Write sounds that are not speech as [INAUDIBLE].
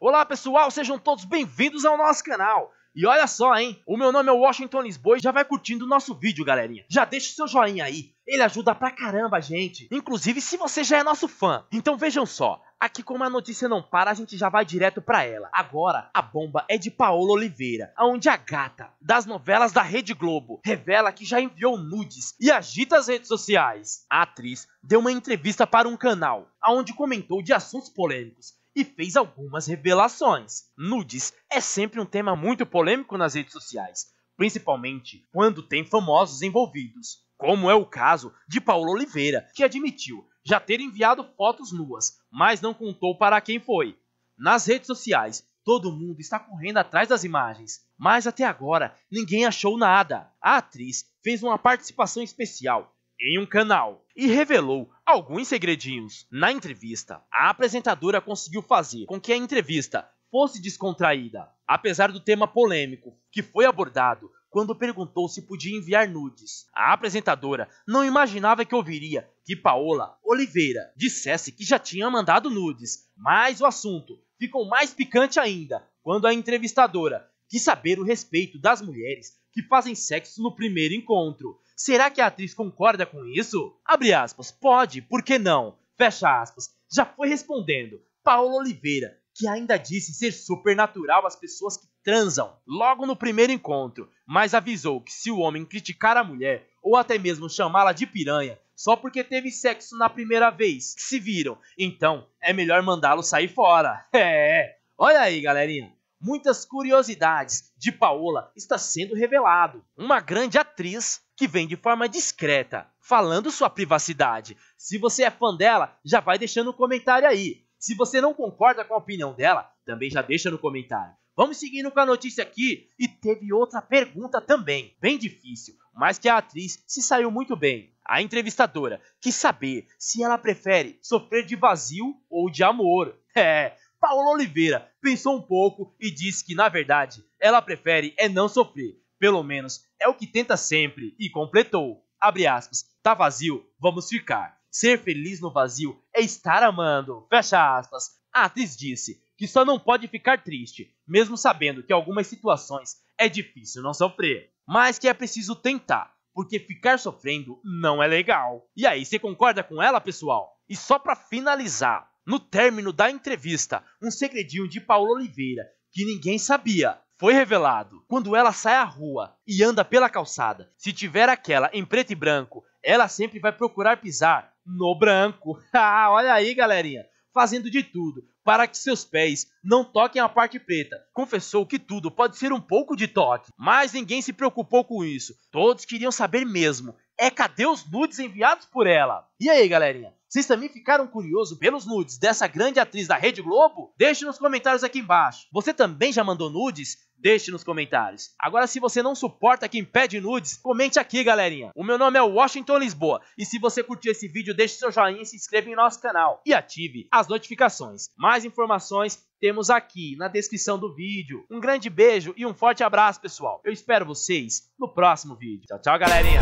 Olá pessoal, sejam todos bem-vindos ao nosso canal. E olha só, hein? O meu nome é Washington Lisboa e já vai curtindo o nosso vídeo, galerinha. Já deixa o seu joinha aí, ele ajuda pra caramba a gente. Inclusive se você já é nosso fã. Então vejam só, Aqui como a notícia não para, a gente já vai direto para ela. Agora, a bomba é de Paola Oliveira, onde a gata das novelas da Rede Globo revela que já enviou nudes e agita as redes sociais. A atriz deu uma entrevista para um canal, aonde comentou de assuntos polêmicos e fez algumas revelações. Nudes é sempre um tema muito polêmico nas redes sociais, principalmente quando tem famosos envolvidos, como é o caso de Paulo Oliveira, que admitiu já ter enviado fotos nuas, mas não contou para quem foi. Nas redes sociais, todo mundo está correndo atrás das imagens, mas até agora ninguém achou nada. A atriz fez uma participação especial em um canal e revelou alguns segredinhos. Na entrevista, a apresentadora conseguiu fazer com que a entrevista fosse descontraída, apesar do tema polêmico que foi abordado quando perguntou se podia enviar nudes. A apresentadora não imaginava que ouviria que Paola Oliveira dissesse que já tinha mandado nudes, mas o assunto ficou mais picante ainda quando a entrevistadora quis saber o respeito das mulheres que fazem sexo no primeiro encontro Será que a atriz concorda com isso? Abre aspas, pode, por que não? Fecha aspas, já foi respondendo Paulo Oliveira, que ainda disse ser supernatural as pessoas que transam logo no primeiro encontro, mas avisou que se o homem criticar a mulher ou até mesmo chamá-la de piranha só porque teve sexo na primeira vez que se viram, então é melhor mandá-lo sair fora. [LAUGHS] É, olha aí, galerinha muitas curiosidades de Paola está sendo revelado. Uma grande atriz que vem de forma discreta, falando sua privacidade. Se você é fã dela, já vai deixando um comentário aí. Se você não concorda com a opinião dela, também já deixa no comentário. Vamos seguindo com a notícia aqui. E teve outra pergunta também, bem difícil, mas que a atriz se saiu muito bem. A entrevistadora quis saber se ela prefere sofrer de vazio ou de amor. [LAUGHS] É, Paulo Oliveira pensou um pouco e disse que, na verdade, ela prefere é não sofrer. Pelo menos é o que tenta sempre e completou. Abre aspas. Tá vazio, vamos ficar. Ser feliz no vazio é estar amando. Fecha aspas. A atriz disse que só não pode ficar triste, mesmo sabendo que algumas situações é difícil não sofrer, mas que é preciso tentar, porque ficar sofrendo não é legal. E aí, você concorda com ela, pessoal? E só para finalizar, no término da entrevista, um segredinho de Paulo Oliveira, que ninguém sabia, foi revelado. Quando ela sai à rua e anda pela calçada, se tiver aquela em preto e branco, ela sempre vai procurar pisar no branco. [LAUGHS] Ah, olha aí, galerinha, fazendo de tudo para que seus pés não toquem a parte preta. Confessou que tudo pode ser um pouco de toque, mas ninguém se preocupou com isso. Todos queriam saber mesmo. É cadê os nudes enviados por ela? E aí, galerinha? Vocês também ficaram curiosos pelos nudes dessa grande atriz da Rede Globo? Deixe nos comentários aqui embaixo. Você também já mandou nudes? Deixe nos comentários. Agora, se você não suporta quem pede nudes, comente aqui, galerinha. O meu nome é Washington Lisboa. E se você curtiu esse vídeo, deixe seu joinha, se inscreva em nosso canal e ative as notificações. Mais informações temos aqui na descrição do vídeo. Um grande beijo e um forte abraço, pessoal. Eu espero vocês no próximo vídeo. Tchau, tchau, galerinha.